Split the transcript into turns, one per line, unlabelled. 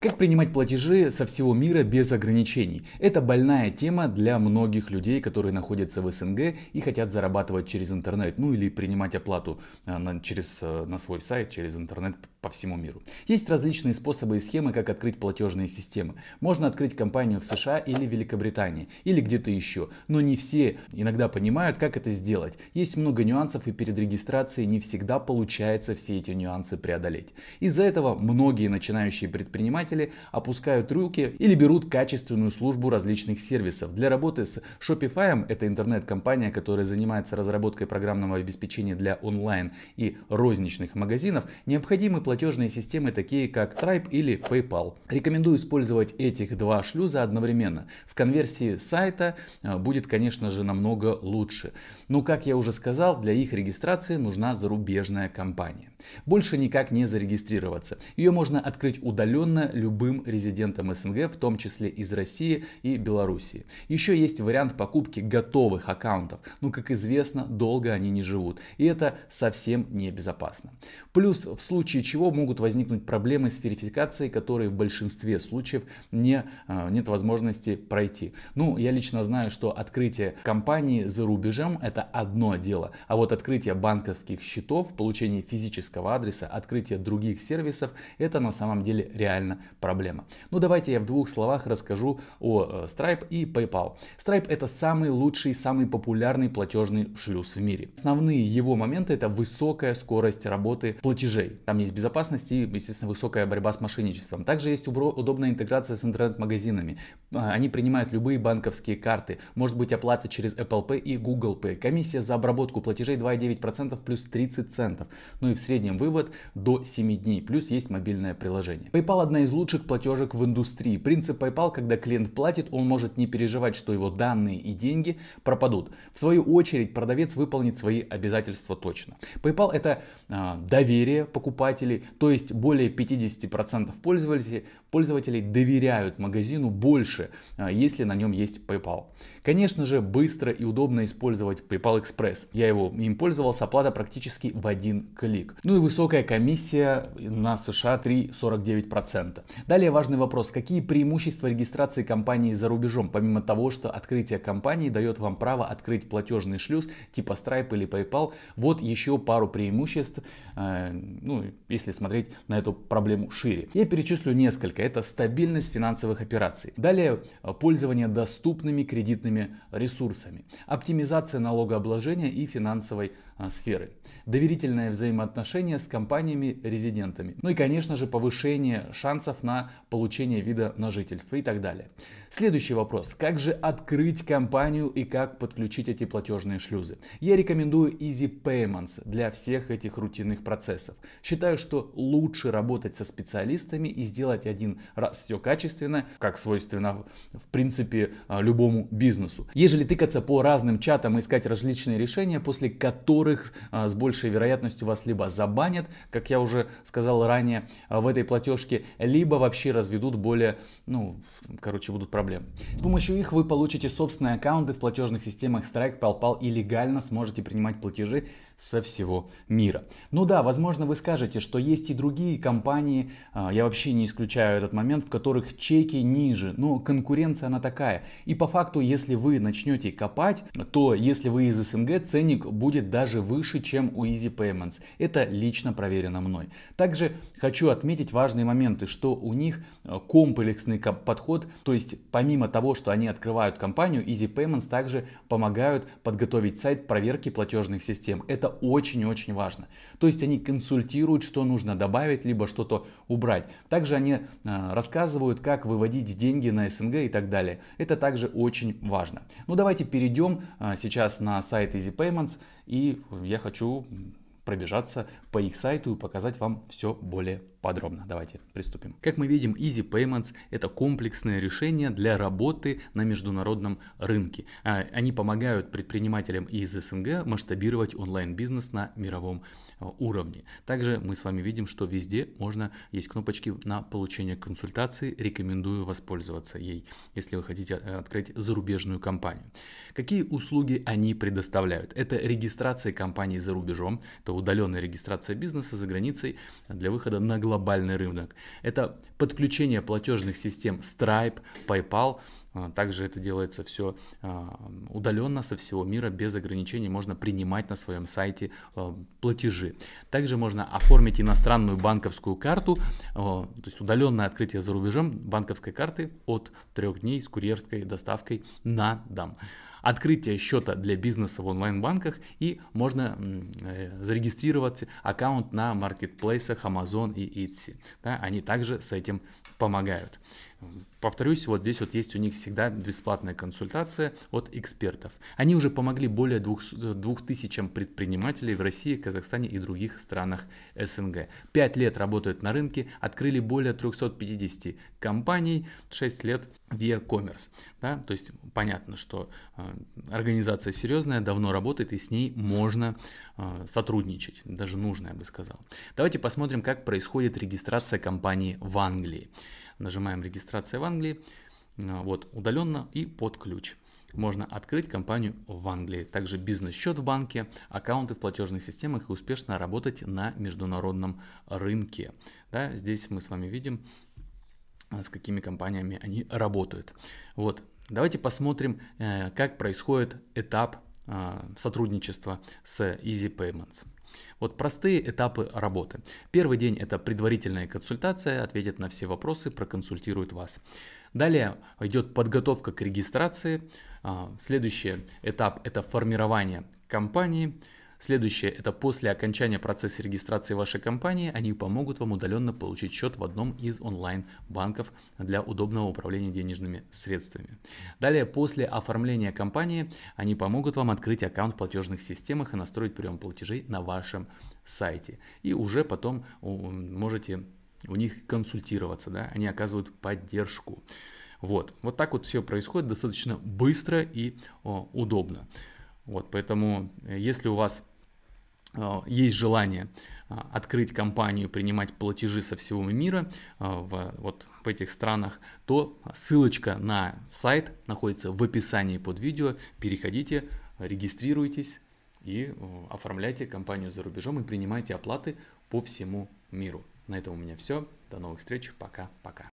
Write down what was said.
Как принимать платежи со всего мира без ограничений? Это больная тема для многих людей, которые находятся в СНГ и хотят зарабатывать через интернет, ну или принимать оплату а, через, э, на свой сайт, через интернет по всему миру. Есть различные способы и схемы, как открыть платежные системы. Можно открыть компанию в США или Великобритании, или где-то еще. Но не все иногда понимают, как это сделать. Есть много нюансов, и перед регистрацией не всегда получается все эти нюансы преодолеть. Из-за этого многие начинающие предприниматели опускают руки или берут качественную службу различных сервисов. Для работы с Shopify, это интернет-компания, которая занимается разработкой программного обеспечения для онлайн и розничных магазинов, необходимы платежные платежные системы, такие как Stripe или PayPal. Рекомендую использовать этих два шлюза одновременно. В конверсии сайта э, будет, конечно же, намного лучше. Но, ну, как я уже сказал, для их регистрации нужна зарубежная компания. Больше никак не зарегистрироваться. Ее можно открыть удаленно любым резидентам СНГ, в том числе из России и Белоруссии. Еще есть вариант покупки готовых аккаунтов. Но, ну, как известно, долго они не живут. И это совсем небезопасно. Плюс, в случае чего чего могут возникнуть проблемы с верификацией, которые в большинстве случаев не, а, нет возможности пройти. Ну, я лично знаю, что открытие компании за рубежом это одно дело, а вот открытие банковских счетов, получение физического адреса, открытие других сервисов это на самом деле реально проблема. Ну, давайте я в двух словах расскажу о э, Stripe и PayPal. Stripe это самый лучший, самый популярный платежный шлюз в мире. Основные его моменты это высокая скорость работы платежей. Там есть безопасность безопасность и, естественно, высокая борьба с мошенничеством. Также есть удобная интеграция с интернет-магазинами. А, они принимают любые банковские карты. Может быть оплата через Apple Pay и Google Pay. Комиссия за обработку платежей 2,9% плюс 30 центов. Ну и в среднем вывод до 7 дней. Плюс есть мобильное приложение. PayPal одна из лучших платежек в индустрии. Принцип PayPal, когда клиент платит, он может не переживать, что его данные и деньги пропадут. В свою очередь продавец выполнит свои обязательства точно. PayPal это э, доверие покупателей пользователей, то есть более 50% пользователей, пользователей доверяют магазину больше, а, если на нем есть PayPal. Конечно же, быстро и удобно использовать PayPal Express. Я его им пользовался, оплата практически в один клик. Ну и высокая комиссия на США 3,49%. Далее важный вопрос, какие преимущества регистрации компании за рубежом, помимо того, что открытие компании дает вам право открыть платежный шлюз типа Stripe или PayPal, вот еще пару преимуществ, а, ну, если если смотреть на эту проблему шире. Я перечислю несколько. Это стабильность финансовых операций. Далее э, пользование доступными кредитными ресурсами. Оптимизация налогообложения и финансовой э, сферы. Доверительное взаимоотношение с компаниями-резидентами. Ну и, конечно же, повышение шансов на получение вида на жительство и так далее. Следующий вопрос. Как же открыть компанию и как подключить эти платежные шлюзы? Я рекомендую Easy Payments для всех этих рутинных процессов. Считаю, что что лучше работать со специалистами и сделать один раз все качественно, как свойственно в принципе а, любому бизнесу. Ежели тыкаться по разным чатам и искать различные решения, после которых а, с большей вероятностью вас либо забанят, как я уже сказал ранее а, в этой платежке, либо вообще разведут более, ну, короче, будут проблемы. С помощью их вы получите собственные аккаунты в платежных системах Strike, PayPal и легально сможете принимать платежи со всего мира. Ну да, возможно, вы скажете, что есть и другие компании, а, я вообще не исключаю этот момент, в которых чеки ниже, но конкуренция она такая. И по факту, если вы начнете копать, то если вы из СНГ, ценник будет даже выше, чем у Easy Payments. Это лично проверено мной. Также хочу отметить важные моменты, что у них а, комплексный подход, то есть помимо того, что они открывают компанию, Easy Payments также помогают подготовить сайт проверки платежных систем. Это это очень-очень важно. То есть они консультируют, что нужно добавить, либо что-то убрать. Также они э, рассказывают, как выводить деньги на СНГ и так далее. Это также очень важно. Ну давайте перейдем э, сейчас на сайт Easy Payments и я хочу пробежаться по их сайту и показать вам все более подробно. Давайте приступим. Как мы видим, Easy Payments – это комплексное решение для работы на международном рынке. А, они помогают предпринимателям из СНГ масштабировать онлайн-бизнес на мировом рынке Э, уровни. Также мы с вами видим, что везде можно, есть кнопочки на получение консультации, рекомендую воспользоваться ей, если вы хотите э, открыть зарубежную компанию. Какие услуги они предоставляют? Это регистрация компании за рубежом, это удаленная регистрация бизнеса за границей для выхода на глобальный рынок. Это подключение платежных систем Stripe, PayPal, а, также это делается все а, удаленно со всего мира, без ограничений. Можно принимать на своем сайте а, платежи. Также можно оформить иностранную банковскую карту, то есть удаленное открытие за рубежом банковской карты от трех дней с курьерской доставкой на дом открытие счета для бизнеса в онлайн-банках и можно э, зарегистрировать аккаунт на маркетплейсах Amazon и Etsy. Да, они также с этим помогают. Повторюсь, вот здесь вот есть у них всегда бесплатная консультация от экспертов. Они уже помогли более двух, э, тысячам предпринимателей в России, Казахстане и других странах СНГ. Пять лет работают на рынке, открыли более 350 компаний, 6 лет via commerce. Да? То есть понятно, что э, организация серьезная, давно работает и с ней можно э, сотрудничать, даже нужно, я бы сказал. Давайте посмотрим, как происходит регистрация компании в Англии. Нажимаем «Регистрация в Англии». А, вот, удаленно и под ключ. Можно открыть компанию в Англии, также бизнес-счет в банке, аккаунты в платежных системах и успешно работать на международном рынке. Да, здесь мы с вами видим, а, с какими компаниями они работают. Вот, давайте посмотрим, э, как происходит этап а, сотрудничества с Easy Payments. Вот простые этапы работы. Первый день это предварительная консультация, ответят на все вопросы, проконсультируют вас. Далее идет подготовка к регистрации. А, следующий этап это формирование компании. Следующее – это после окончания процесса регистрации вашей компании они помогут вам удаленно получить счет в одном из онлайн-банков для удобного управления денежными средствами. Далее, после оформления компании они помогут вам открыть аккаунт в платежных системах и настроить прием платежей на вашем сайте. И уже потом можете у них консультироваться, да, они оказывают поддержку. Вот, вот так вот все происходит достаточно быстро и о, удобно. Вот, поэтому, э, если у вас э, есть желание а, открыть компанию, принимать платежи со всего мира э, в, вот в этих странах, то ссылочка на сайт находится в описании под видео. Переходите, регистрируйтесь и оформляйте компанию за рубежом и принимайте оплаты по всему миру. На этом у меня все. До новых встреч. Пока-пока.